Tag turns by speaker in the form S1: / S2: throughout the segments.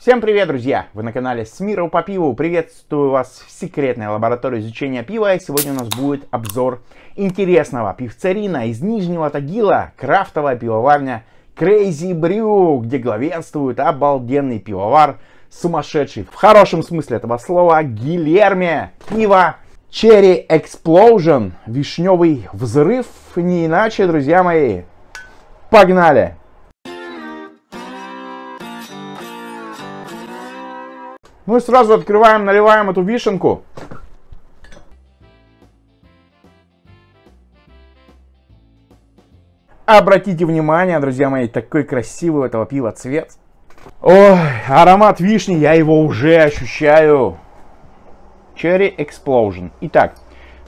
S1: Всем привет, друзья! Вы на канале С миром по пиву. Приветствую вас в секретной лаборатории изучения пива. И сегодня у нас будет обзор интересного пивцарина из Нижнего Тагила, крафтовая пивоварня Crazy Brew, где главенствует обалденный пивовар, сумасшедший, в хорошем смысле этого слова, Гильерме. Пиво Cherry Explosion, вишневый взрыв, не иначе, друзья мои. Погнали! Ну и сразу открываем, наливаем эту вишенку. Обратите внимание, друзья мои, такой красивый у этого пива цвет. Ой, аромат вишни, я его уже ощущаю. Cherry Explosion. Итак,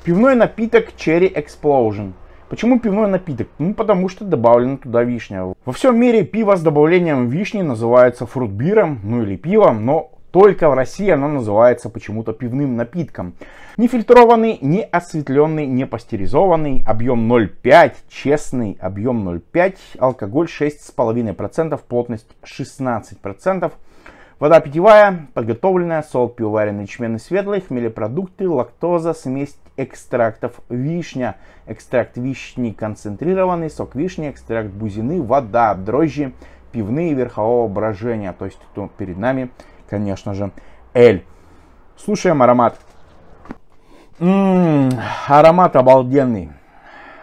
S1: пивной напиток Cherry Explosion. Почему пивной напиток? Ну, потому что добавлена туда вишня. Во всем мире пиво с добавлением вишни называется фрутбиром, ну или пивом, но только в России оно называется почему-то пивным напитком. Нефильтрованный, не осветленный, не пастеризованный, объем 0,5, честный объем 0,5, алкоголь 6,5%, плотность 16%. Вода питьевая, подготовленная, сол, пивоваренный, ячменный, светлый, хмелепродукты, лактоза, смесь экстрактов вишня, экстракт вишни концентрированный, сок вишни, экстракт бузины, вода, дрожжи, пивные верхового брожения. То есть тут перед нами конечно же, Эль. Слушаем аромат. М-м, аромат обалденный.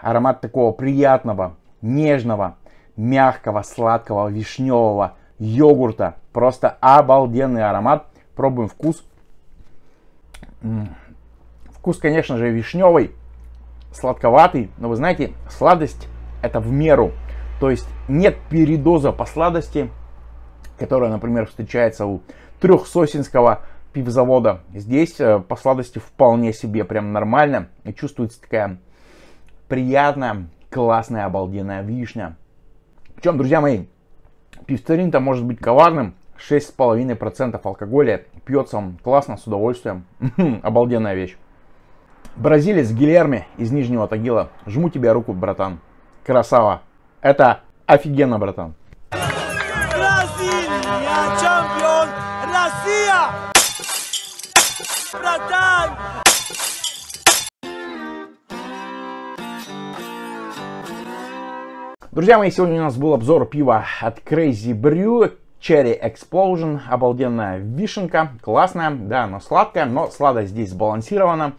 S1: Аромат такого приятного, нежного, мягкого, сладкого, вишневого йогурта. Просто обалденный аромат. Пробуем вкус. М-м. Вкус, конечно же, вишневый, сладковатый. Но вы знаете, сладость это в меру. То есть нет передоза по сладости, которая, например, встречается у трехсосинского пивзавода. Здесь э, по сладости вполне себе прям нормально. И чувствуется такая приятная, классная, обалденная вишня. Причем, друзья мои, пивстерин-то может быть коварным. 6,5% алкоголя пьется он классно, с удовольствием. Обалденная вещь. Бразилец Гильерми из Нижнего Тагила. Жму тебе руку, братан. Красава. Это офигенно, братан. Россия! Братан! Друзья мои, сегодня у нас был обзор пива от Crazy Brew. Cherry Explosion, обалденная вишенка, классная, да, она сладкая, но сладость здесь сбалансирована,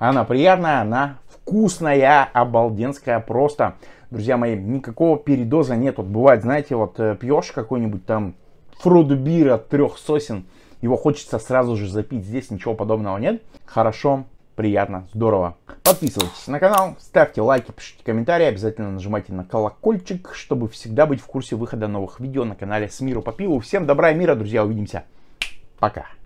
S1: она приятная, она вкусная, обалденская просто. Друзья мои, никакого передоза нет, вот бывает, знаете, вот э, пьешь какой-нибудь там Фруду бир от трех сосен. Его хочется сразу же запить. Здесь ничего подобного нет. Хорошо, приятно, здорово. Подписывайтесь на канал, ставьте лайки, пишите комментарии. Обязательно нажимайте на колокольчик, чтобы всегда быть в курсе выхода новых видео на канале С миру по пиву. Всем добра и мира, друзья. Увидимся. Пока.